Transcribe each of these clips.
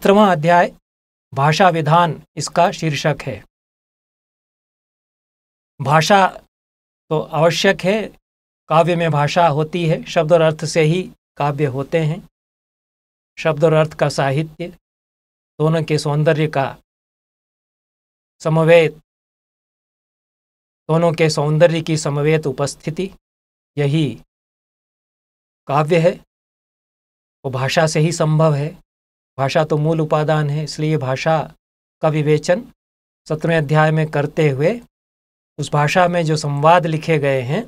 सत्रवा अध्याय भाषा विधान इसका शीर्षक है भाषा तो आवश्यक है काव्य में भाषा होती है शब्द और अर्थ से ही काव्य होते हैं शब्द और अर्थ का साहित्य दोनों के सौंदर्य का समवेत दोनों के सौंदर्य की समवेत उपस्थिति यही काव्य है वो भाषा से ही संभव है भाषा तो मूल उपादान है इसलिए भाषा का विवेचन सत्रवें अध्याय में करते हुए उस भाषा में जो संवाद लिखे गए हैं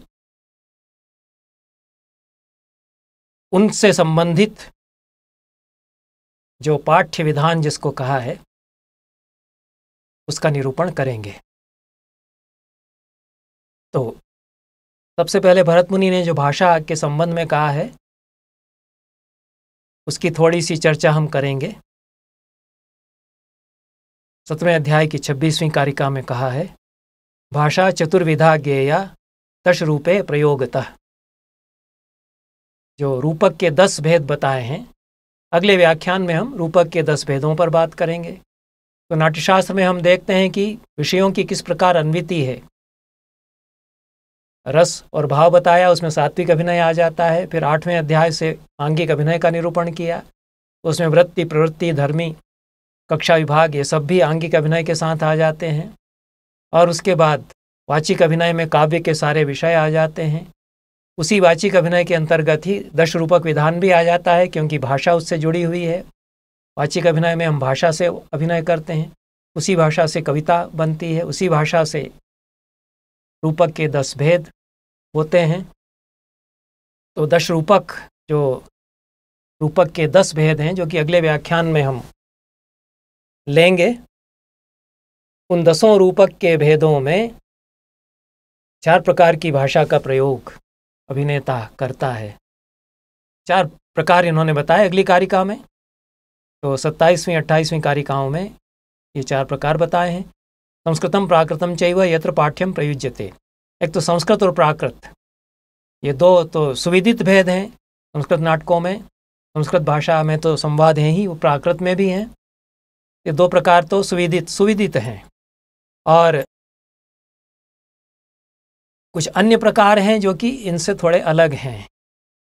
उनसे संबंधित जो पाठ्य विधान जिसको कहा है उसका निरूपण करेंगे तो सबसे पहले भरत मुनि ने जो भाषा के संबंध में कहा है उसकी थोड़ी सी चर्चा हम करेंगे सतवें अध्याय की छब्बीसवीं कारिका में कहा है भाषा चतुर्विधा गेया दश रूपे प्रयोगतः जो रूपक के दस भेद बताए हैं अगले व्याख्यान में हम रूपक के दस भेदों पर बात करेंगे तो नाट्यशास्त्र में हम देखते हैं कि विषयों की किस प्रकार अनविति है रस और भाव बताया उसमें सात्विक अभिनय आ जाता है फिर आठवें अध्याय से आंगिक अभिनय का निरूपण किया उसमें वृत्ति प्रवृत्ति धर्मी कक्षा विभाग ये सब भी आंगिक अभिनय के साथ आ जाते हैं और उसके बाद वाचिक अभिनय में काव्य के सारे विषय आ जाते हैं उसी वाचिक अभिनय के अंतर्गत ही दश रूपक विधान भी आ जाता है क्योंकि भाषा उससे जुड़ी हुई है वाचिक अभिनय में हम भाषा से अभिनय करते हैं उसी भाषा से कविता बनती है उसी भाषा से रूपक के दस भेद होते हैं तो दश रूपक जो रूपक के दस भेद हैं जो कि अगले व्याख्यान में हम लेंगे उन दसों रूपक के भेदों में चार प्रकार की भाषा का प्रयोग अभिनेता करता है चार प्रकार इन्होंने बताए अगली कारिका में तो सत्ताईसवीं अट्ठाईसवीं कारिकाओं में ये चार प्रकार बताए हैं संस्कृतम प्राकृतम चैव यत्र पाठ्यम प्रयुज्यते एक तो संस्कृत और प्राकृत ये दो तो सुविदित भेद हैं संस्कृत नाटकों में संस्कृत भाषा में तो संवाद हैं ही वो प्राकृत में भी हैं ये दो प्रकार तो सुविदित सुविदित हैं और कुछ अन्य प्रकार हैं जो कि इनसे थोड़े अलग हैं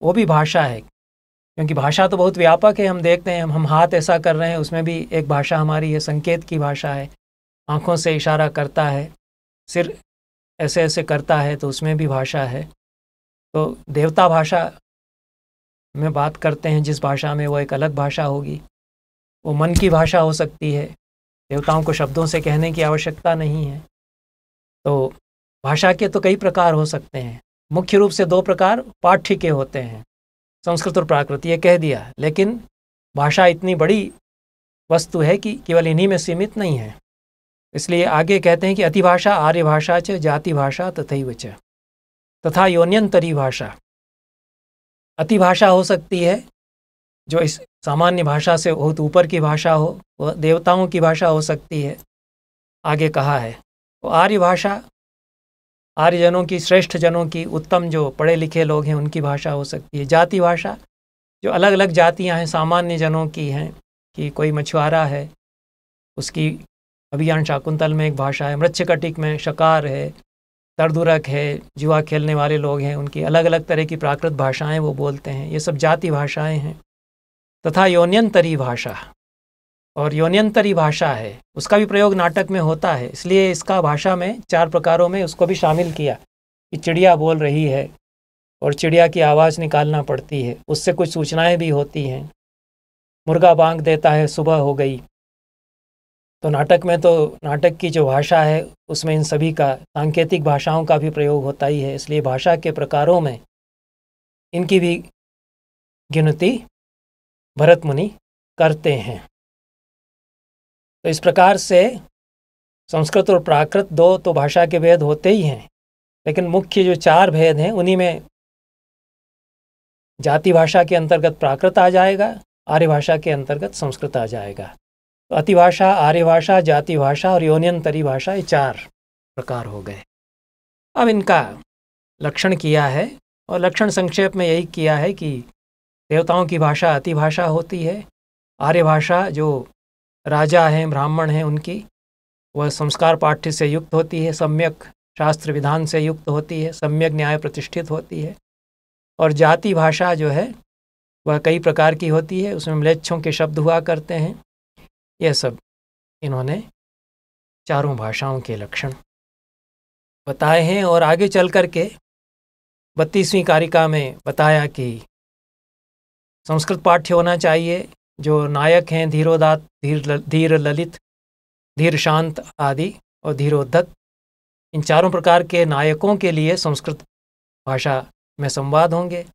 वो भी भाषा है क्योंकि भाषा तो बहुत व्यापक है हम देखते हैं हम हाथ ऐसा कर रहे हैं उसमें भी एक भाषा हमारी है संकेत की भाषा है आँखों से इशारा करता है सिर ऐसे ऐसे करता है तो उसमें भी भाषा है तो देवता भाषा में बात करते हैं जिस भाषा में वो एक अलग भाषा होगी वो मन की भाषा हो सकती है देवताओं को शब्दों से कहने की आवश्यकता नहीं है तो भाषा के तो कई प्रकार हो सकते हैं मुख्य रूप से दो प्रकार पाठ्य के होते हैं संस्कृत और प्राकृत ये कह दिया लेकिन भाषा इतनी बड़ी वस्तु है कि केवल इन्हीं में सीमित नहीं है इसलिए आगे कहते हैं कि अतिभाषा आर्य भाषा च जाति भाषा तथैव च तथा योन्यंतरी भाषा अतिभाषा हो सकती है जो इस सामान्य भाषा से बहुत तो ऊपर की भाषा हो वह देवताओं की भाषा हो सकती है आगे कहा है तो आर्य भाषा आर्यजनों की श्रेष्ठ जनों की उत्तम जो पढ़े लिखे लोग हैं उनकी भाषा हो सकती है जाति भाषा जो अलग अलग जातियां हैं सामान्य जनों की हैं कि कोई मछुआरा है उसकी अभियान शाकुंतल में एक भाषा है मृक्षकटिक में शकार है तरदुरक है जुआ खेलने वाले लोग हैं उनकी अलग अलग तरह की प्राकृत भाषाएं वो बोलते हैं ये सब जाति भाषाएं हैं तथा योन्यंतरी भाषा और योन्यंतरी भाषा है उसका भी प्रयोग नाटक में होता है इसलिए इसका भाषा में चार प्रकारों में उसको भी शामिल किया कि चिड़िया बोल रही है और चिड़िया की आवाज़ निकालना पड़ती है उससे कुछ सूचनाएं भी होती हैं मुर्गा बांग देता है सुबह हो गई तो नाटक में तो नाटक की जो भाषा है उसमें इन सभी का सांकेतिक भाषाओं का भी प्रयोग होता ही है इसलिए भाषा के प्रकारों में इनकी भी गिनती भरत मुनि करते हैं तो इस प्रकार से संस्कृत और प्राकृत दो तो भाषा के भेद होते ही हैं लेकिन मुख्य जो चार भेद हैं उन्हीं में जाति भाषा के अंतर्गत प्राकृत आ जाएगा आर्य भाषा के अंतर्गत संस्कृत आ जाएगा अतिभाषा आर्यभाषा जाति भाषा और योनियंतरी भाषा ये चार प्रकार हो गए अब इनका लक्षण किया है और लक्षण संक्षेप में यही किया है कि देवताओं की भाषा अति भाषा होती है आर्य भाषा जो राजा हैं ब्राह्मण हैं उनकी वह संस्कार पाठ्य से युक्त होती है सम्यक शास्त्र विधान से युक्त होती है सम्यक न्याय प्रतिष्ठित होती है और जाति भाषा जो है वह कई प्रकार की होती है उसमें म्लेच्छों के शब्द हुआ करते हैं यह सब इन्होंने चारों भाषाओं के लक्षण बताए हैं और आगे चल कर के बत्तीसवीं कारिका में बताया कि संस्कृत पाठ्य होना चाहिए जो नायक हैं धीरोदात धीर धीर ललित धीर शांत आदि और धीरोधत्त इन चारों प्रकार के नायकों के लिए संस्कृत भाषा में संवाद होंगे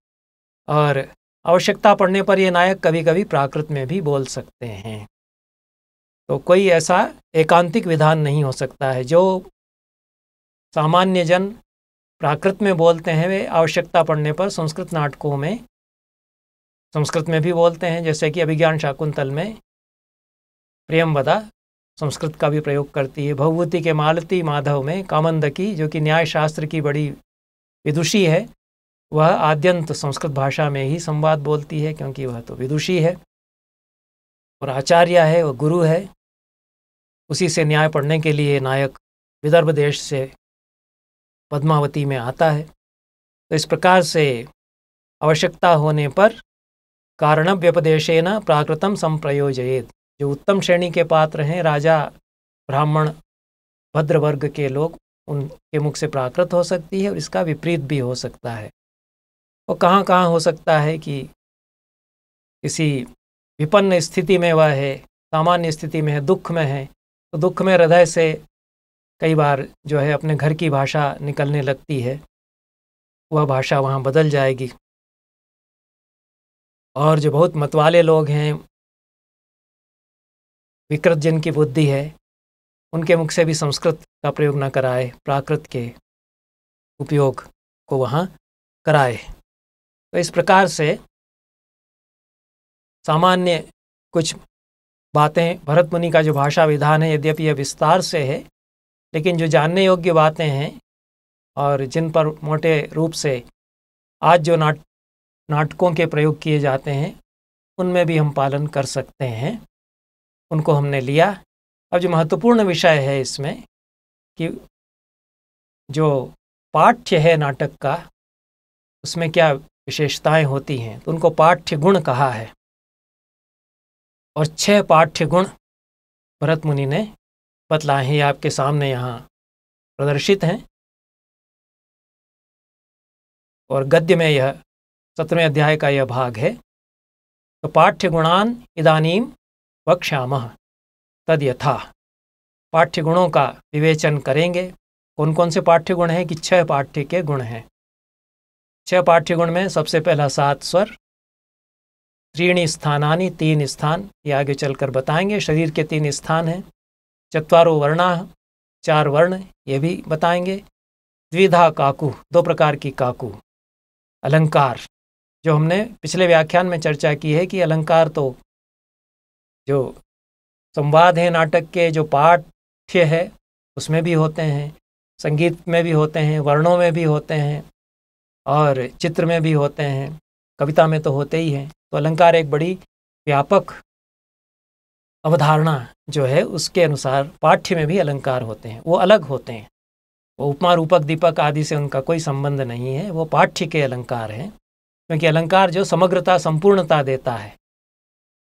और आवश्यकता पड़ने पर ये नायक कभी कभी प्राकृत में भी बोल सकते हैं तो कोई ऐसा एकांतिक विधान नहीं हो सकता है जो सामान्य जन प्राकृत में बोलते हैं वे आवश्यकता पड़ने पर संस्कृत नाटकों में संस्कृत में भी बोलते हैं जैसे कि अभिज्ञान शाकुंतल में प्रियमवदा संस्कृत का भी प्रयोग करती है भगवूति के मालती माधव में कामंदकी जो कि न्याय शास्त्र की बड़ी विदुषी है वह आद्यंत संस्कृत भाषा में ही संवाद बोलती है क्योंकि वह तो विदुषी है और आचार्य है वह गुरु है उसी से न्याय पढ़ने के लिए नायक विदर्भ देश से पद्मावती में आता है तो इस प्रकार से आवश्यकता होने पर कारण व्यपदेशन प्राकृतम संप्रयोजित जो उत्तम श्रेणी के पात्र हैं राजा ब्राह्मण भद्र वर्ग के लोग उनके मुख से प्राकृत हो सकती है और इसका विपरीत भी हो सकता है और तो कहाँ कहाँ हो सकता है कि किसी विपन्न स्थिति में वह है सामान्य स्थिति में है दुख में है तो दुख में हृदय से कई बार जो है अपने घर की भाषा निकलने लगती है वह भाषा वहाँ बदल जाएगी और जो बहुत मतवाले लोग हैं विकृत जिनकी बुद्धि है उनके मुख से भी संस्कृत का प्रयोग ना कराए प्राकृत के उपयोग को वहाँ कराए तो इस प्रकार से सामान्य कुछ बातें भरत मुनि का जो भाषा विधान है यद्यपि यह विस्तार से है लेकिन जो जानने योग्य बातें हैं और जिन पर मोटे रूप से आज जो नाट नाटकों के प्रयोग किए जाते हैं उनमें भी हम पालन कर सकते हैं उनको हमने लिया अब जो महत्वपूर्ण विषय है इसमें कि जो पाठ्य है नाटक का उसमें क्या विशेषताएं होती हैं तो उनको पाठ्य गुण कहा है और छह पाठ्य गुण भरत मुनि ने बतलाए हैं आपके सामने यहाँ प्रदर्शित हैं और गद्य में यह सत्रवें अध्याय का यह भाग है तो पाठ्य गुणान इदानीम वक्षाम तद यथा पाठ्य गुणों का विवेचन करेंगे कौन कौन से पाठ्य गुण हैं कि छह पाठ्य के गुण हैं छह पाठ्य गुण में सबसे पहला सात स्वर त्रीणी स्थानानि तीन स्थान ये आगे चलकर बताएंगे शरीर के तीन स्थान हैं चतवारो वर्णा चार वर्ण ये भी बताएंगे द्विधा काकु दो प्रकार की काकु अलंकार जो हमने पिछले व्याख्यान में चर्चा की है कि अलंकार तो जो संवाद है नाटक के जो पाठ्य है उसमें भी होते हैं संगीत में भी होते हैं वर्णों में भी होते हैं और चित्र में भी होते हैं कविता में तो होते ही हैं तो अलंकार एक बड़ी व्यापक अवधारणा जो है उसके अनुसार पाठ्य में भी अलंकार होते हैं वो अलग होते हैं वो उपमा रूपक दीपक आदि से उनका कोई संबंध नहीं है वो पाठ्य के अलंकार हैं क्योंकि अलंकार जो समग्रता संपूर्णता देता है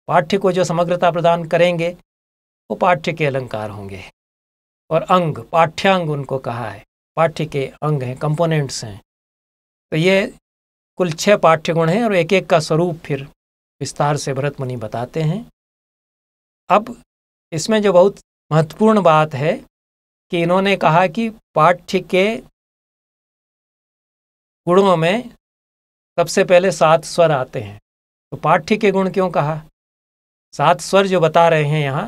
पाठ्य को जो समग्रता प्रदान करेंगे वो पाठ्य के अलंकार होंगे और अंग पाठ्यांग उनको कहा है पाठ्य के अंग हैं कंपोनेंट्स हैं तो ये कुल छः गुण हैं और एक एक का स्वरूप फिर विस्तार से भरत मुनि बताते हैं अब इसमें जो बहुत महत्वपूर्ण बात है कि इन्होंने कहा कि पाठ्य के गुणों में सबसे पहले सात स्वर आते हैं तो पाठ्य के गुण क्यों कहा सात स्वर जो बता रहे हैं यहाँ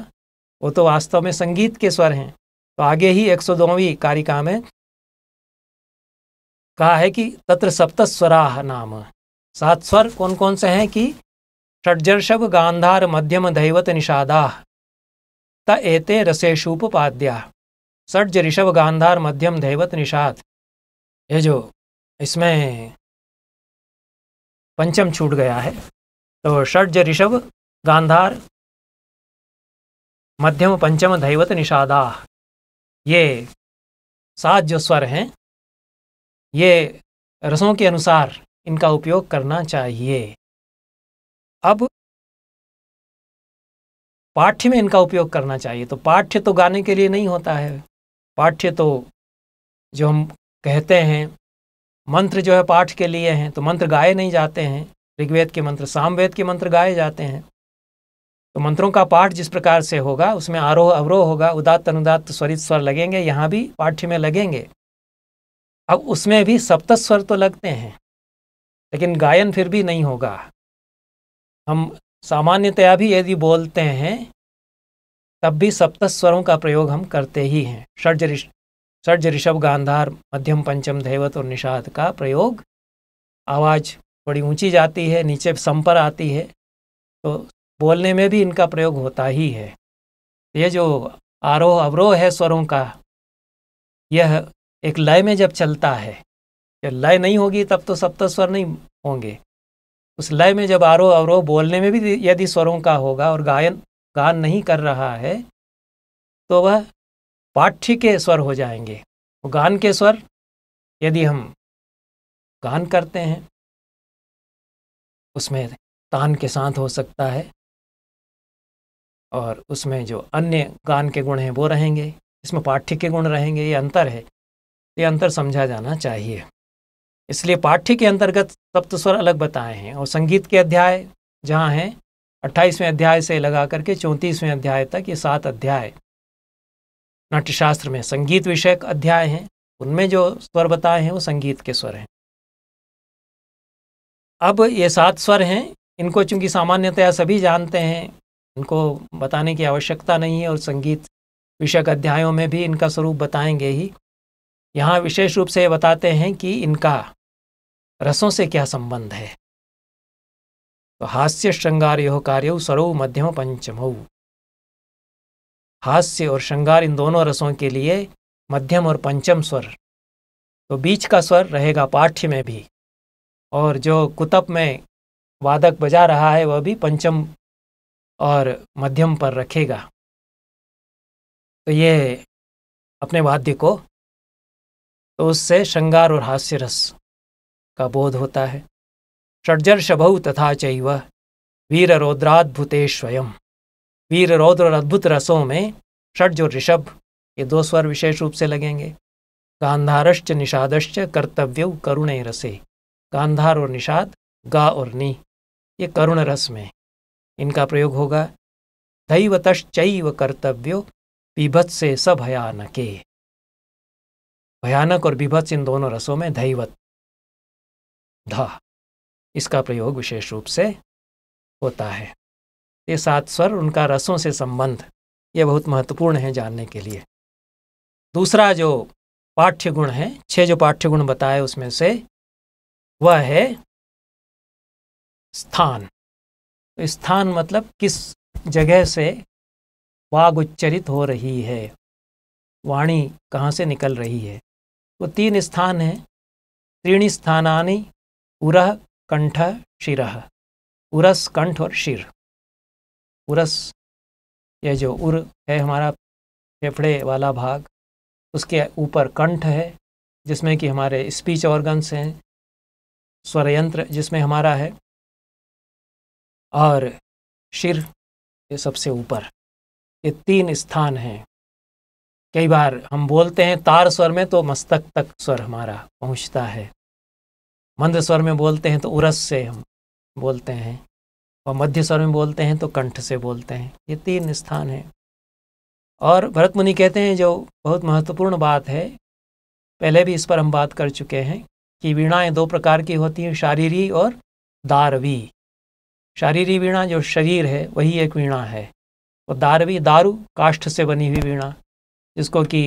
वो तो वास्तव में संगीत के स्वर हैं तो आगे ही एक सौ कारिका में कहा है कि तत्र सप्त स्वराह नाम सात स्वर कौन कौन से हैं कि षडजर्षभ गांधार मध्यम दैवत निषादा त एते रसेशूपाद्या षडज ऋषभ गांधार मध्यम दैवत निषाद ये जो इसमें पंचम छूट गया है तो षडज ऋषभ गांधार मध्यम पंचम दैवत निषादा ये सात जो स्वर हैं ये रसों के अनुसार इनका उपयोग करना चाहिए अब पाठ्य में इनका उपयोग करना चाहिए तो पाठ्य तो गाने के लिए नहीं होता है पाठ्य तो जो हम कहते हैं मंत्र जो है पाठ के लिए हैं तो मंत्र गाए नहीं जाते हैं ऋग्वेद के मंत्र सामवेद के मंत्र गाए जाते हैं तो मंत्रों का पाठ जिस प्रकार से होगा उसमें आरोह अवरोह होगा उदात अनुदात स्वरित स्वर लगेंगे यहाँ भी पाठ्य में लगेंगे अब उसमें भी सप्त स्वर तो लगते हैं लेकिन गायन फिर भी नहीं होगा हम सामान्यतया भी यदि बोलते हैं तब भी सप्त स्वरों का प्रयोग हम करते ही हैं षड्ज ऋषभ षड्ज ऋषभ गांधार मध्यम पंचम धैवत और निषाद का प्रयोग आवाज़ बड़ी ऊंची जाती है नीचे संपर आती है तो बोलने में भी इनका प्रयोग होता ही है ये जो आरोह अवरोह है स्वरों का यह एक लय में जब चलता है लय नहीं होगी तब तो, तो स्वर नहीं होंगे उस लय में जब आरोह अवरोह बोलने में भी यदि स्वरों का होगा और गायन गान नहीं कर रहा है तो वह पाठ्य के स्वर हो जाएंगे गान के स्वर यदि हम गान करते हैं उसमें तान के साथ हो सकता है और उसमें जो अन्य गान के गुण हैं वो रहेंगे इसमें पाठ्य के गुण रहेंगे ये अंतर है ये अंतर समझा जाना चाहिए इसलिए पाठ्य के अंतर्गत सप्त स्वर अलग बताए हैं और संगीत के अध्याय जहाँ हैं अट्ठाईसवें अध्याय से लगा करके चौंतीसवें अध्याय तक ये सात अध्याय नाट्यशास्त्र में संगीत विषयक अध्याय हैं उनमें जो स्वर बताए हैं वो संगीत के स्वर हैं अब ये सात स्वर हैं इनको चूंकि सामान्यतया सभी जानते हैं इनको बताने की आवश्यकता नहीं है और संगीत विषयक अध्यायों में भी इनका स्वरूप बताएंगे ही यहाँ विशेष रूप से बताते हैं कि इनका रसों से क्या संबंध है तो हास्य श्रृंगार यो कार्यो सरौ मध्यम पंचमऊ हास्य और श्रृंगार इन दोनों रसों के लिए मध्यम और पंचम स्वर तो बीच का स्वर रहेगा पाठ्य में भी और जो कुतप में वादक बजा रहा है वह भी पंचम और मध्यम पर रखेगा तो ये अपने वाद्य को तो उससे श्रृंगार और हास्य रस का बोध होता है षडजर शभौ तथा चैव वीर रौद्राद्भुते स्वयं वीर रौद्र और अद्भुत रसों में षड्ज और ऋषभ ये दो स्वर विशेष रूप से लगेंगे गांधारश्च निषादश्च कर्तव्य करुण रसे गांधार और निषाद गा और नी ये करुण रस में इनका प्रयोग होगा दैवतश्चव कर्तव्यो विभत्से भयानके भयानक और विभत्स इन दोनों रसों में धैवत धा इसका प्रयोग विशेष रूप से होता है ये सात स्वर उनका रसों से संबंध ये बहुत महत्वपूर्ण है जानने के लिए दूसरा जो पाठ्य गुण है छह जो पाठ्य गुण बताए उसमें से वह है स्थान तो स्थान मतलब किस जगह से वाग उच्चरित हो रही है वाणी कहाँ से निकल रही है वो तीन स्थान हैं त्रीणी स्थानी उरह कंठ शिरह उरस कंठ और शिर उरस यह जो उर है हमारा फेफड़े वाला भाग उसके ऊपर कंठ है जिसमें कि हमारे स्पीच ऑर्गन्स हैं स्वरयंत्र जिसमें हमारा है और शिर ये सबसे ऊपर ये तीन स्थान हैं कई बार हम बोलते हैं तार स्वर में तो मस्तक तक स्वर हमारा पहुंचता है मंद स्वर में बोलते हैं तो उरस से हम बोलते हैं और मध्य स्वर में बोलते हैं तो कंठ से बोलते हैं ये तीन स्थान हैं और भरत मुनि कहते हैं जो बहुत महत्वपूर्ण बात है पहले भी इस पर हम बात कर चुके हैं कि वीणाएं दो प्रकार की होती हैं शारीरी और दारवी शारीरी वीणा जो शरीर है वही एक वीणा है और दारवी दारू काष्ठ से बनी हुई वीणा जिसको कि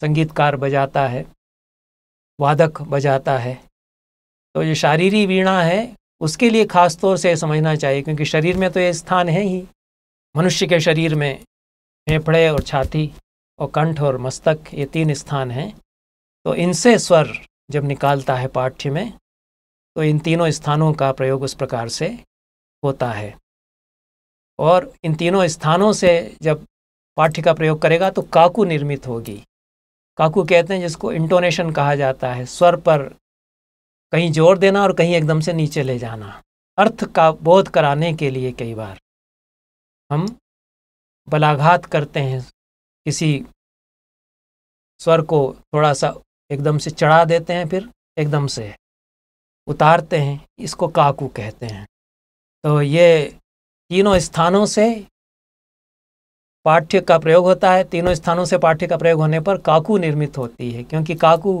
संगीतकार बजाता है वादक बजाता है तो ये शारीरी वीणा है उसके लिए खास तौर से समझना चाहिए क्योंकि शरीर में तो ये स्थान है ही मनुष्य के शरीर में फेफड़े और छाती और कंठ और मस्तक ये तीन स्थान हैं तो इनसे स्वर जब निकालता है पाठ्य में तो इन तीनों स्थानों का प्रयोग उस प्रकार से होता है और इन तीनों स्थानों से जब पाठ्य का प्रयोग करेगा तो काकू निर्मित होगी काकू कहते हैं जिसको इंटोनेशन कहा जाता है स्वर पर कहीं जोर देना और कहीं एकदम से नीचे ले जाना अर्थ का बोध कराने के लिए कई बार हम बलाघात करते हैं किसी स्वर को थोड़ा सा एकदम से चढ़ा देते हैं फिर एकदम से उतारते हैं इसको काकू कहते हैं तो ये तीनों स्थानों से पाठ्य का प्रयोग होता है तीनों स्थानों से पाठ्य का प्रयोग होने पर काकू निर्मित होती है क्योंकि काकू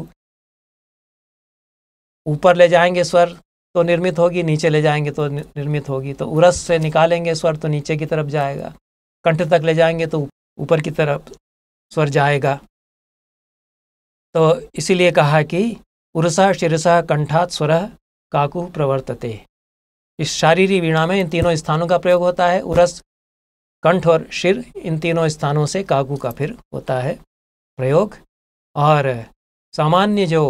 ऊपर ले जाएंगे स्वर तो निर्मित होगी नीचे ले जाएंगे तो निर्मित होगी तो उरस से निकालेंगे स्वर तो नीचे की तरफ जाएगा कंठ तक ले जाएंगे तो ऊपर की तरफ स्वर जाएगा तो इसीलिए कहा कि उरसा शिरसा कंठात स्वर काकु प्रवर्तते इस शारीरिक वीणा में इन तीनों स्थानों का प्रयोग होता है उरस कंठ और शिर इन तीनों स्थानों से काकू का फिर होता है प्रयोग और सामान्य जो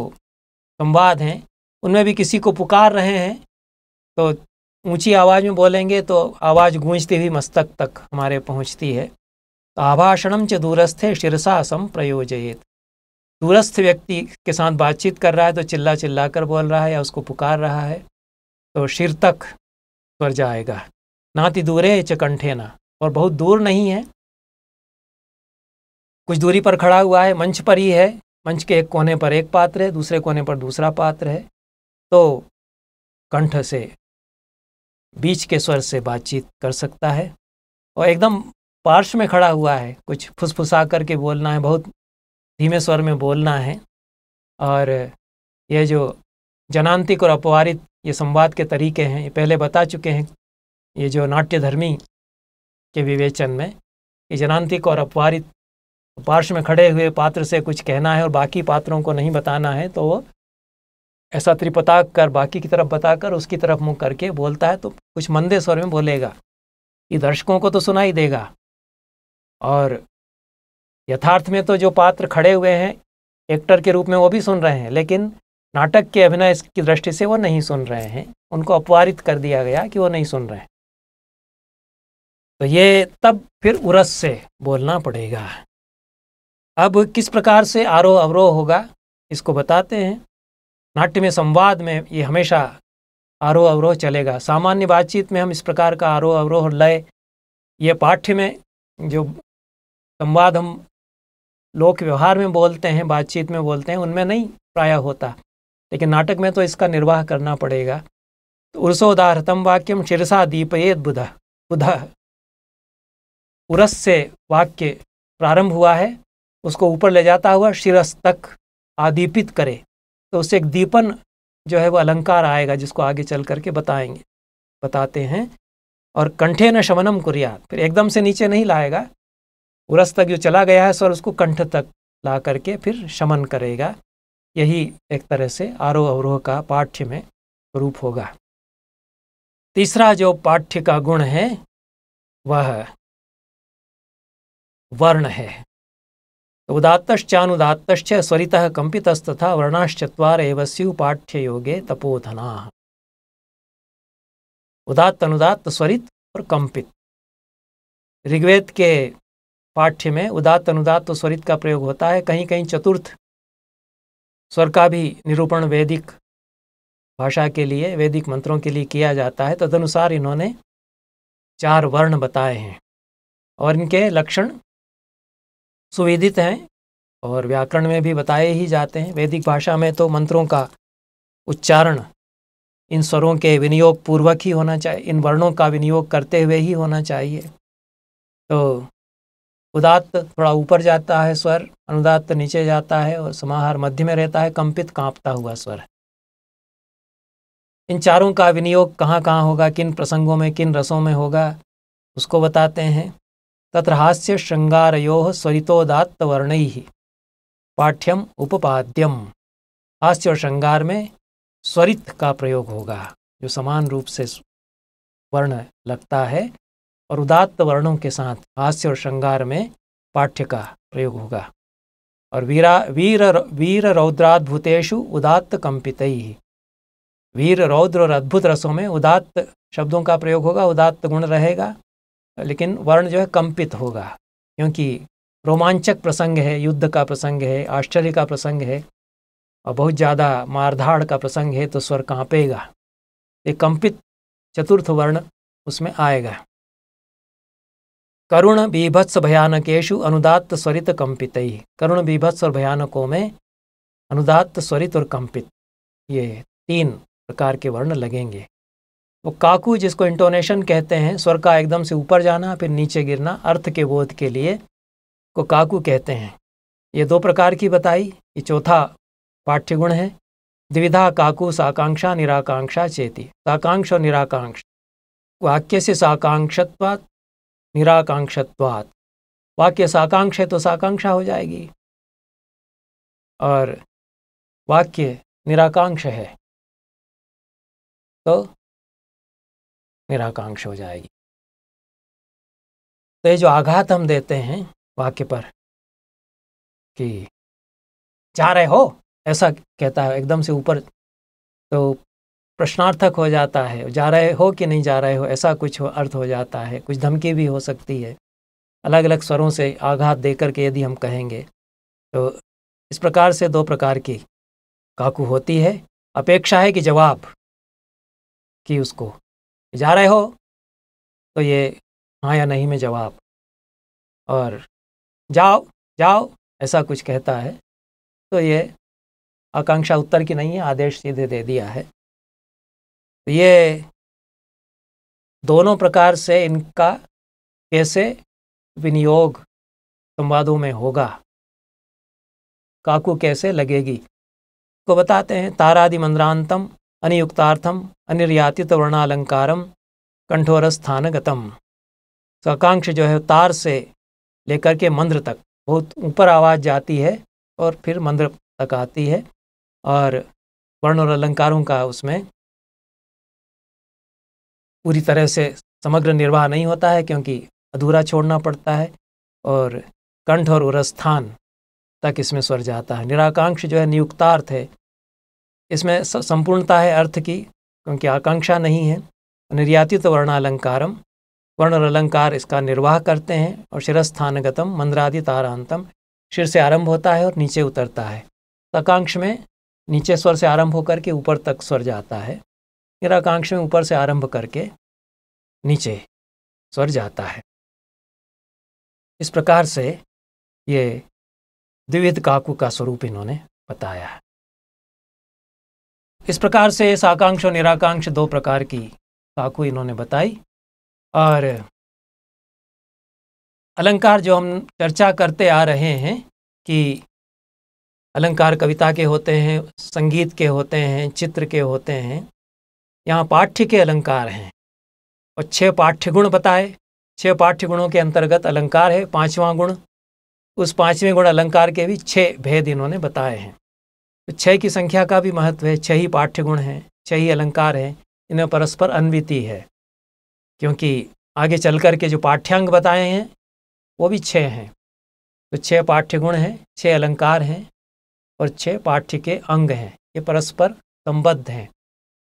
संवाद हैं उनमें भी किसी को पुकार रहे हैं तो ऊंची आवाज़ में बोलेंगे तो आवाज़ गूंजती हुई मस्तक तक हमारे पहुंचती है तो आभाषणम च दूरस्थे शिरसा सम प्रयोजित दूरस्थ व्यक्ति के साथ बातचीत कर रहा है तो चिल्ला चिल्ला कर बोल रहा है या उसको पुकार रहा है तो शिर तक पर जाएगा नाति दूरे च कंठे ना और बहुत दूर नहीं है कुछ दूरी पर खड़ा हुआ है मंच पर ही है मंच के एक कोने पर एक पात्र है दूसरे कोने पर दूसरा पात्र है तो कंठ से बीच के स्वर से बातचीत कर सकता है और एकदम पार्श्व में खड़ा हुआ है कुछ फुसफुसा करके बोलना है बहुत धीमे स्वर में बोलना है और यह जो जनांतिक और अपवारित ये संवाद के तरीके हैं ये पहले बता चुके हैं ये जो नाट्यधर्मी के विवेचन में कि जनांतिक और अपवारित पार्श्व में खड़े हुए पात्र से कुछ कहना है और बाकी पात्रों को नहीं बताना है तो वो ऐसा त्रिपताक कर बाकी की तरफ बताकर उसकी तरफ मुंह करके बोलता है तो कुछ मंदे स्वर में बोलेगा ये दर्शकों को तो सुनाई देगा और यथार्थ में तो जो पात्र खड़े हुए हैं एक्टर के रूप में वो भी सुन रहे हैं लेकिन नाटक के अभिनय की दृष्टि से वो नहीं सुन रहे हैं उनको अपवारित कर दिया गया कि वो नहीं सुन रहे हैं तो ये तब फिर उरस से बोलना पड़ेगा अब किस प्रकार से आरोह अवरोह होगा इसको बताते हैं नाट्य में संवाद में ये हमेशा आरोह अवरोह चलेगा सामान्य बातचीत में हम इस प्रकार का आरोह अवरोह लय ये पाठ्य में जो संवाद हम लोक व्यवहार में बोलते हैं बातचीत में बोलते हैं उनमें नहीं प्राय होता लेकिन नाटक में तो इसका निर्वाह करना पड़ेगा तो उर्सोदारतम वाक्यम शिरसा दीपयेद बुध बुध उरस से वाक्य प्रारंभ हुआ है उसको ऊपर ले जाता हुआ शिरस तक आदीपित करे तो उससे एक दीपन जो है वो अलंकार आएगा जिसको आगे चल करके बताएंगे बताते हैं और कंठे न शमनम कुरिया फिर एकदम से नीचे नहीं लाएगा उरस तक जो चला गया है स्वर उसको कंठ तक ला करके फिर शमन करेगा यही एक तरह से आरोह अवरोह का पाठ्य में रूप होगा तीसरा जो पाठ्य का गुण है वह वर्ण है तो स्वरित कंपित कंपितस्तथा वर्णाश्चत्वार एव स्यु पाठ्य योगे तपोधना उदात्त अनुदात्त स्वरित और कंपित ऋग्वेद के पाठ्य में उदात्त अनुदात्त स्वरित का प्रयोग होता है कहीं कहीं चतुर्थ स्वर का भी निरूपण वैदिक भाषा के लिए वैदिक मंत्रों के लिए किया जाता है तदनुसार इन्होंने चार वर्ण बताए हैं और इनके लक्षण सुवेदित हैं और व्याकरण में भी बताए ही जाते हैं वैदिक भाषा में तो मंत्रों का उच्चारण इन स्वरों के विनियोग पूर्वक ही होना चाहिए इन वर्णों का विनियोग करते हुए ही होना चाहिए तो उदात्त थोड़ा ऊपर जाता है स्वर अनुदात्त नीचे जाता है और समाहार मध्य में रहता है कंपित कांपता हुआ स्वर इन चारों का विनियोग कहाँ कहाँ होगा किन प्रसंगों में किन रसों में होगा उसको बताते हैं तत्र हास्य शृङ्गारयोः स्वरितोदात्तवर्णैः पाठ्यम उपपाद्यम हास्य और श्रृंगार में स्वरित का प्रयोग होगा जो समान रूप से वर्ण लगता है और उदात्त वर्णों के साथ हास्य और श्रृंगार में पाठ्य का प्रयोग होगा और वीरा वीर वीर रौद्राद्भुतेषु उदात्त कंपित वीर रौद्र और अद्भुत रसों में उदात्त शब्दों का प्रयोग होगा उदात्त गुण रहेगा लेकिन वर्ण जो है कंपित होगा क्योंकि रोमांचक प्रसंग है युद्ध का प्रसंग है आश्चर्य का प्रसंग है और बहुत ज़्यादा मारधाड़ का प्रसंग है तो स्वर कांपेगा ये कंपित चतुर्थ वर्ण उसमें आएगा करुण बीभत्स भयानकेशु अनुदात्त स्वरित कंपित ही करुण बीभत्स और भयानकों में अनुदात्त स्वरित और कंपित ये तीन प्रकार के वर्ण लगेंगे वो तो काकू जिसको इंटोनेशन कहते हैं स्वर का एकदम से ऊपर जाना फिर नीचे गिरना अर्थ के बोध के लिए को काकू कहते हैं ये दो प्रकार की बताई ये चौथा पाठ्यगुण है द्विधा काकु साकांक्षा निराकांक्षा चेती साकांक्ष और निराकांक्ष वाक्य से साकांक्षत्वात निराकांक्षत्वात वाक्य साकांक्ष है तो साकांक्षा हो जाएगी और वाक्य निराकांक्ष है तो निराकांक्ष हो जाएगी तो ये जो आघात हम देते हैं वाक्य पर कि जा रहे हो ऐसा कहता है एकदम से ऊपर तो प्रश्नार्थक हो जाता है जा रहे हो कि नहीं जा रहे हो ऐसा कुछ हो, अर्थ हो जाता है कुछ धमकी भी हो सकती है अलग अलग स्वरों से आघात देकर के यदि हम कहेंगे तो इस प्रकार से दो प्रकार की काकू होती है अपेक्षा है कि जवाब कि उसको जा रहे हो तो ये हाँ या नहीं में जवाब और जाओ जाओ ऐसा कुछ कहता है तो ये आकांक्षा उत्तर की नहीं है आदेश सीधे दे दिया है तो ये दोनों प्रकार से इनका कैसे विनियोग संवादों में होगा काकू कैसे लगेगी को बताते हैं तारादि मंद्रांतम अनियुक्तार्थम अनिर्यातितवर्णालंकारम कंठोर स्थानगतम सकांक्ष जो है तार से लेकर के मंद्र तक बहुत ऊपर आवाज़ जाती है और फिर मंद्र तक आती है और वर्ण और अलंकारों का उसमें पूरी तरह से समग्र निर्वाह नहीं होता है क्योंकि अधूरा छोड़ना पड़ता है और कंठ और उरस्थान तक इसमें स्वर जाता है निराकांक्ष जो है नियुक्तार्थ है इसमें संपूर्णता है अर्थ की क्योंकि आकांक्षा नहीं है निर्यातित वर्ण अलंकारम वर्ण अलंकार इसका निर्वाह करते हैं और शिरस्थानगतम मंद्रादि तारांतम शिर से आरंभ होता है और नीचे उतरता है तकांक्ष में नीचे स्वर से आरंभ होकर के ऊपर तक स्वर जाता है फिर में ऊपर से आरंभ करके नीचे स्वर जाता है इस प्रकार से ये द्विविध काकू का स्वरूप इन्होंने बताया है इस प्रकार से इस आकांक्ष और निराकांक्ष दो प्रकार की काकू इन्होंने बताई और अलंकार जो हम चर्चा करते आ रहे हैं कि अलंकार कविता के होते हैं संगीत के होते हैं चित्र के होते हैं यहाँ पाठ्य के अलंकार हैं और छह पाठ्य गुण बताए छह पाठ्य गुणों के अंतर्गत अलंकार है पांचवा गुण उस पांचवें गुण अलंकार के भी छह भेद इन्होंने बताए हैं तो छह की संख्या का भी महत्व है छह ही पाठ्य गुण हैं छह ही अलंकार हैं इनमें परस्पर अन्विति है क्योंकि आगे चल कर के जो पाठ्यांग बताए हैं वो भी छः हैं तो छः गुण हैं छः अलंकार हैं और छः पाठ्य के अंग हैं ये परस्पर संबद्ध हैं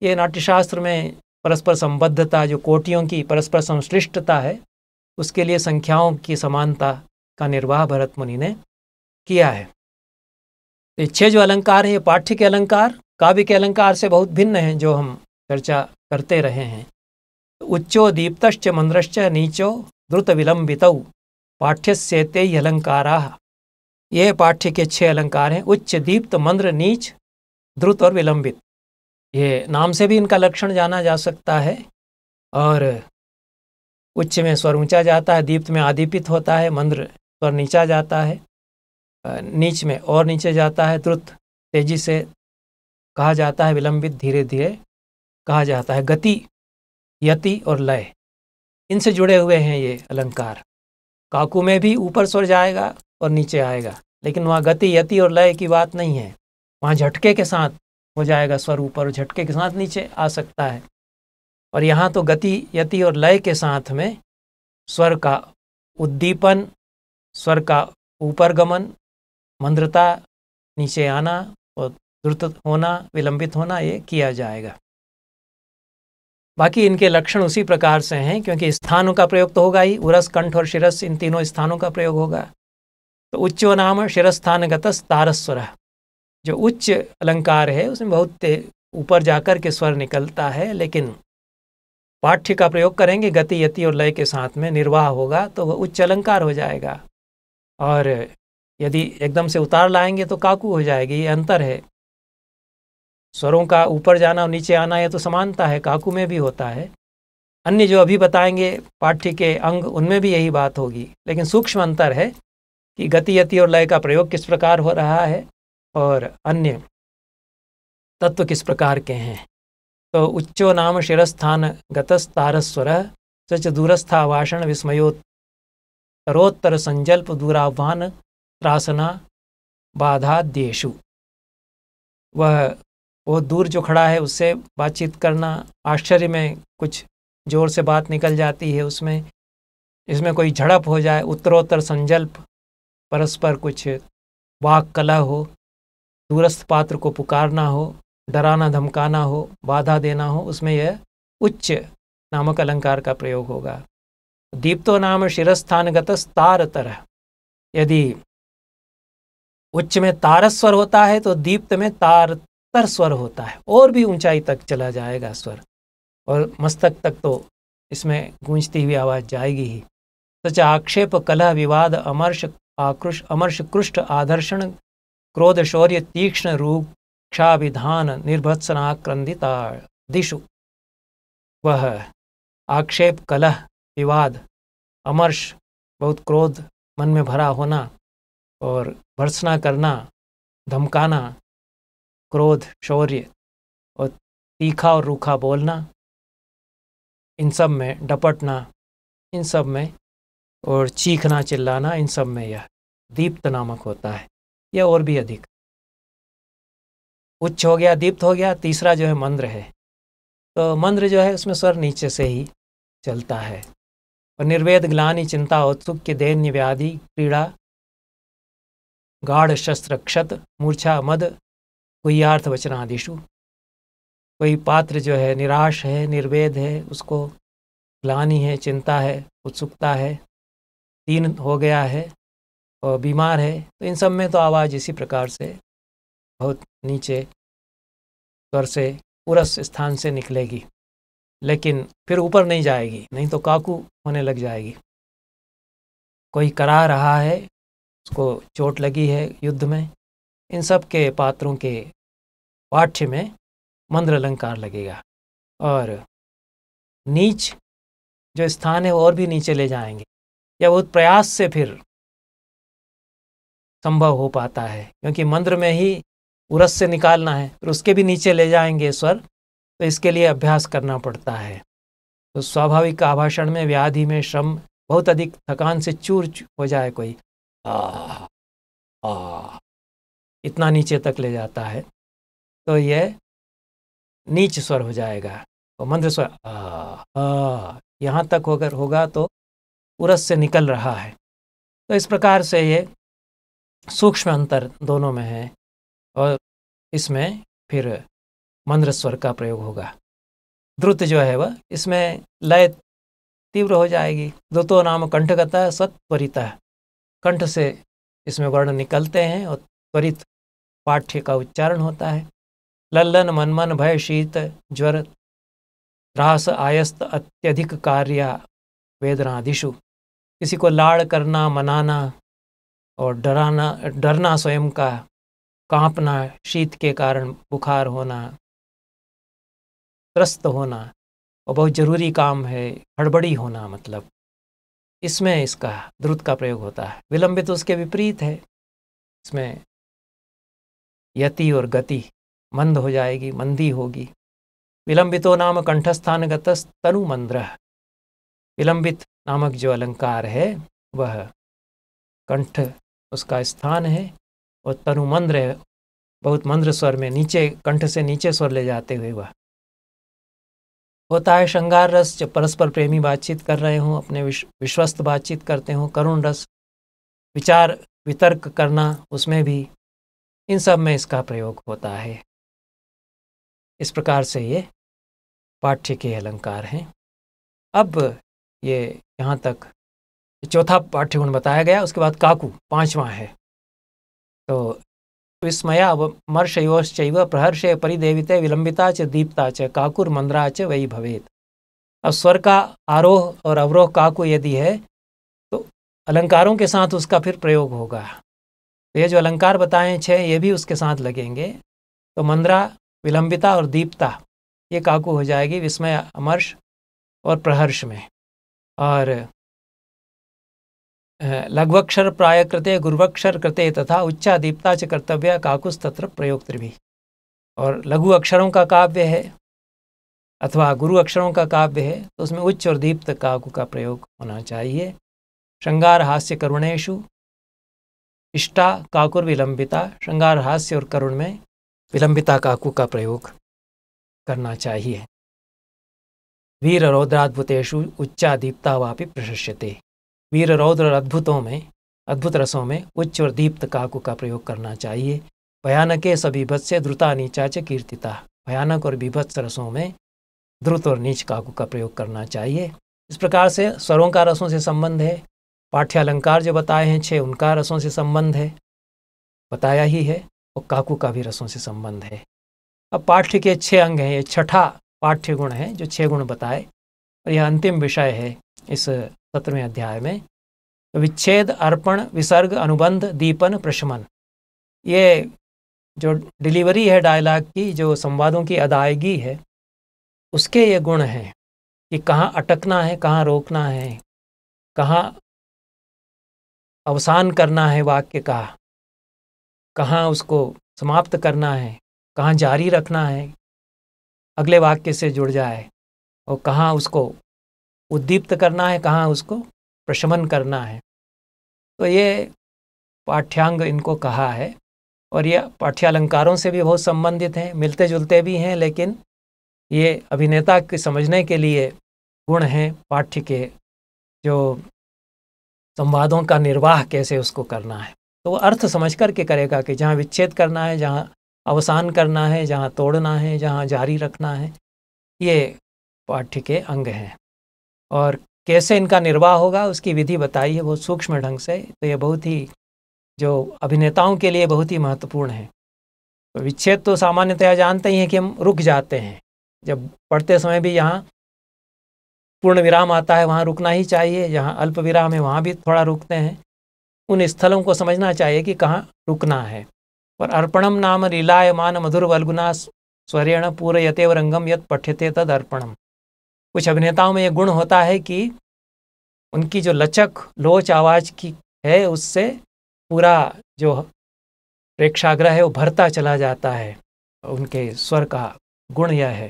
ये नाट्यशास्त्र में परस्पर संबद्धता जो कोटियों की परस्पर संश्लिष्टता है उसके लिए संख्याओं की समानता का निर्वाह भरत मुनि ने किया है ये छह जो अलंकार है ये पाठ्य के अलंकार काव्य के अलंकार से बहुत भिन्न हैं जो हम चर्चा करते रहे हैं उच्चो दीप्तश्च मंद्रश्च नीचो द्रुत पाठ्य से तेई अलंकारा ये पाठ्य के छह अलंकार हैं उच्च दीप्त मंद्र नीच द्रुत और विलंबित ये नाम से भी इनका लक्षण जाना जा सकता है और उच्च में स्वर ऊंचा जाता है दीप्त में आदिपित होता है मंद्र स्वर नीचा जाता है नीच में और नीचे जाता है द्रुत तेजी से कहा जाता है विलंबित धीरे धीरे कहा जाता है गति यति और लय इनसे जुड़े हुए हैं ये अलंकार काकू में भी ऊपर स्वर जाएगा और नीचे आएगा लेकिन वहाँ गति यति और लय की बात नहीं है वहाँ झटके के साथ हो जाएगा स्वर ऊपर झटके के साथ नीचे आ सकता है और यहाँ तो गति यति और लय के साथ में स्वर का उद्दीपन स्वर का ऊपर गमन मंद्रता नीचे आना और द्रुत होना विलंबित होना ये किया जाएगा बाकी इनके लक्षण उसी प्रकार से हैं क्योंकि स्थानों का प्रयोग तो होगा ही उरस कंठ और शिरस इन तीनों स्थानों का प्रयोग होगा तो उच्चो नाम शिरस्थान गतस तारस्वर जो उच्च अलंकार है उसमें बहुत ऊपर जाकर के स्वर निकलता है लेकिन पाठ्य का प्रयोग करेंगे गति यति और लय के साथ में निर्वाह होगा तो वह उच्च अलंकार हो जाएगा और यदि एकदम से उतार लाएंगे तो काकू हो जाएगी ये अंतर है स्वरों का ऊपर जाना और नीचे आना यह तो समानता है काकू में भी होता है अन्य जो अभी बताएंगे पाठ्य के अंग उनमें भी यही बात होगी लेकिन सूक्ष्म अंतर है कि गति यति और लय का प्रयोग किस प्रकार हो रहा है और अन्य तत्व किस प्रकार के हैं तो उच्चो नाम शिरस्थान गतस्तारस्वर सच दूरस्था भाषण विस्मयोत्तरोत्तर संजल्प दूराह्वान त्रासना देशु वह वो दूर जो खड़ा है उससे बातचीत करना आश्चर्य में कुछ जोर से बात निकल जाती है उसमें इसमें कोई झड़प हो जाए उत्तरोत्तर संजल्प परस्पर कुछ वाक कला हो दूरस्थ पात्र को पुकारना हो डराना धमकाना हो बाधा देना हो उसमें यह उच्च नामक अलंकार का प्रयोग होगा दीप्तो नाम शिरस्थानगत तार तरह यदि उच्च में तार स्वर होता है तो दीप्त में तार तर स्वर होता है और भी ऊंचाई तक चला जाएगा स्वर और मस्तक तक तो इसमें गूंजती हुई आवाज जाएगी ही सच आक्षेप कलह विवाद अमर्ष आकृष अमर्ष कृष्ट आदर्शन क्रोध शौर्य तीक्ष्ण रूप क्षाभिधान निर्भत्सनाक्रंदिता दिशु वह आक्षेप कलह विवाद अमर्ष बहुत क्रोध मन में भरा होना और भर्सना करना धमकाना क्रोध शौर्य और तीखा और रूखा बोलना इन सब में डपटना इन सब में और चीखना चिल्लाना इन सब में यह दीप्त नामक होता है यह और भी अधिक उच्च हो गया दीप्त हो गया तीसरा जो है मंद्र है तो मंद्र जो है उसमें स्वर नीचे से ही चलता है और निर्वेद ग्लानी चिंता उत्सुक के दैन्य व्याधि क्रीड़ा गाढ़ शस्त्र क्षत मूर्छा मद कोई अर्थ आदिशु कोई पात्र जो है निराश है निर्वेद है उसको ग्लानी है चिंता है उत्सुकता है तीन हो गया है और बीमार है तो इन सब में तो आवाज़ इसी प्रकार से बहुत नीचे स्वर से उरस स्थान से निकलेगी लेकिन फिर ऊपर नहीं जाएगी नहीं तो काकू होने लग जाएगी कोई करा रहा है उसको चोट लगी है युद्ध में इन सब के पात्रों के पाठ्य में मंद्र अलंकार लगेगा और नीच जो स्थान है और भी नीचे ले जाएंगे या बहुत प्रयास से फिर संभव हो पाता है क्योंकि मंद्र में ही उरस से निकालना है फिर उसके भी नीचे ले जाएंगे स्वर तो इसके लिए अभ्यास करना पड़ता है तो स्वाभाविक आभाषण में व्याधि में श्रम बहुत अधिक थकान से चूर हो जाए कोई आ, आ, इतना नीचे तक ले जाता है तो यह नीच स्वर हो जाएगा तो मंद्र स्वर आ, आ, यहाँ तक होकर होगा तो उरस से निकल रहा है तो इस प्रकार से ये सूक्ष्म अंतर दोनों में है और इसमें फिर मंद्र स्वर का प्रयोग होगा द्रुत जो है वह इसमें लय तीव्र हो जाएगी द्रुतो नाम कंठगता सत्वरिता कंठ से इसमें वर्ण निकलते हैं और त्वरित पाठ्य का उच्चारण होता है लल्लन मनमन भय शीत ज्वर त्रास आयस्त अत्यधिक कार्य वेदनादिशु किसी को लाड़ करना मनाना और डराना डरना स्वयं का कांपना शीत के कारण बुखार होना त्रस्त होना और बहुत ज़रूरी काम है हड़बड़ी होना मतलब इसमें इसका द्रुत का प्रयोग होता है विलंबित उसके विपरीत है इसमें यति और गति मंद हो जाएगी मंदी होगी विलंबितो नाम कंठस्थान गतस्तनु मंद्र विलंबित नामक जो अलंकार है वह कंठ उसका स्थान है और तनु मंद्र है बहुत मंद्र स्वर में नीचे कंठ से नीचे स्वर ले जाते हुए वह होता है श्रृंगार रस जब परस्पर प्रेमी बातचीत कर रहे हों अपने विश्व, विश्वस्त बातचीत करते हों करुण रस विचार वितर्क करना उसमें भी इन सब में इसका प्रयोग होता है इस प्रकार से ये पाठ्य के अलंकार हैं अब ये यहाँ तक चौथा पाठ्य गुण बताया गया उसके बाद काकू पांचवा है तो विस्मया मर्षयोश्चैव प्रहर्षे परिदेविते विलंबिता च दीप्ता च मंद्रा च वही भवेत अब स्वर का आरोह और अवरोह काकु यदि है तो अलंकारों के साथ उसका फिर प्रयोग होगा तो ये जो अलंकार बताए छ ये भी उसके साथ लगेंगे तो मंद्रा विलंबिता और दीप्ता ये काकू हो जाएगी विस्मय अमर्ष और प्रहर्ष में और लघ्वक्षर प्राय कृते गुर्वक्षर कृते तथा उच्चा दीप्ता च कर्तव्य काकुस तत्र प्रयोक्तृभि और लघु अक्षरों का काव्य है अथवा गुरु अक्षरों का काव्य है तो उसमें उच्च और दीप्त काकु का प्रयोग होना चाहिए श्रृंगार हास्य करुणेशु इष्टा काकुर विलंबिता श्रृंगार हास्य और करुण में विलंबिता काकु का प्रयोग करना चाहिए वीर रौद्राद्भुतेशु उच्चा दीप्ता वापि प्रशस्यते वीर रौद्र और अद्भुतों में अद्भुत रसों में उच्च और दीप्त काकु का प्रयोग करना चाहिए भयानक है सभी भत्स्य द्रुता नीचाच कीर्तिता भयानक और विभत्स रसों में द्रुत और नीच काकु का प्रयोग करना चाहिए इस प्रकार से स्वरों का रसों से संबंध है पाठ्यालंकार जो बताए हैं छः उनका रसों से संबंध है बताया ही है और काकू का भी रसों से संबंध है अब पाठ्य के छः अंग हैं ये छठा पाठ्य गुण है जो छः गुण बताए और यह अंतिम विषय है इस सत्रहवें अध्याय में विच्छेद अर्पण विसर्ग अनुबंध दीपन प्रशमन ये जो डिलीवरी है डायलॉग की जो संवादों की अदायगी है उसके ये गुण हैं कि कहाँ अटकना है कहाँ रोकना है कहाँ अवसान करना है वाक्य का कहाँ उसको समाप्त करना है कहाँ जारी रखना है अगले वाक्य से जुड़ जाए और कहाँ उसको उद्दीप्त करना है कहाँ उसको प्रशमन करना है तो ये पाठ्यांग इनको कहा है और ये पाठ्यालंकारों से भी बहुत संबंधित हैं मिलते जुलते भी हैं लेकिन ये अभिनेता के समझने के लिए गुण हैं पाठ्य के जो संवादों का निर्वाह कैसे उसको करना है तो वो अर्थ समझ कर के करेगा कि जहाँ विच्छेद करना है जहाँ अवसान करना है जहाँ तोड़ना है जहाँ जारी रखना है ये पाठ्य के अंग हैं और कैसे इनका निर्वाह होगा उसकी विधि बताई है बहुत सूक्ष्म ढंग से तो ये बहुत ही जो अभिनेताओं के लिए बहुत ही महत्वपूर्ण है तो विच्छेद तो सामान्यतया जानते ही हैं कि हम रुक जाते हैं जब पढ़ते समय भी यहाँ पूर्ण विराम आता है वहाँ रुकना ही चाहिए जहाँ अल्प विराम है वहाँ भी थोड़ा रुकते हैं उन स्थलों को समझना चाहिए कि कहाँ रुकना है और अर्पणम नाम लीलायमान मधुर वल्गुना स्वरेण पूरयते रंगम यद पठ्यते तद अर्पणम कुछ अभिनेताओं में ये गुण होता है कि उनकी जो लचक लोच आवाज़ की है उससे पूरा जो प्रेक्षाग्रह है वो भरता चला जाता है उनके स्वर का गुण यह है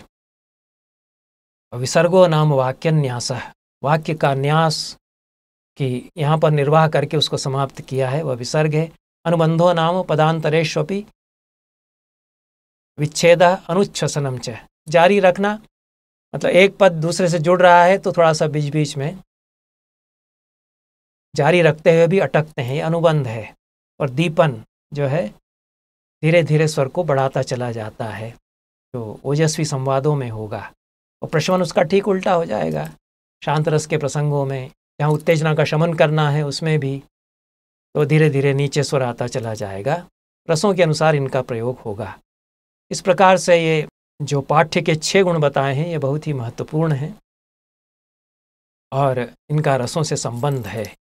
विसर्गो नाम वाक्य न्यास वाक्य का न्यास की यहाँ पर निर्वाह करके उसको समाप्त किया है वह विसर्ग है अनुबंधो नाम पदांतरेश्वपी विच्छेद अनुच्छसनम च जारी रखना मतलब एक पद दूसरे से जुड़ रहा है तो थोड़ा सा बीच बीच में जारी रखते हुए भी अटकते हैं ये अनुबंध है और दीपन जो है धीरे धीरे स्वर को बढ़ाता चला जाता है जो ओजस्वी संवादों में होगा और प्रशमन उसका ठीक उल्टा हो जाएगा शांत रस के प्रसंगों में जहाँ उत्तेजना का शमन करना है उसमें भी तो धीरे धीरे नीचे स्वर आता चला जाएगा रसों के अनुसार इनका प्रयोग होगा इस प्रकार से ये जो पाठ्य के छः गुण बताए हैं ये बहुत ही महत्वपूर्ण हैं और इनका रसों से संबंध है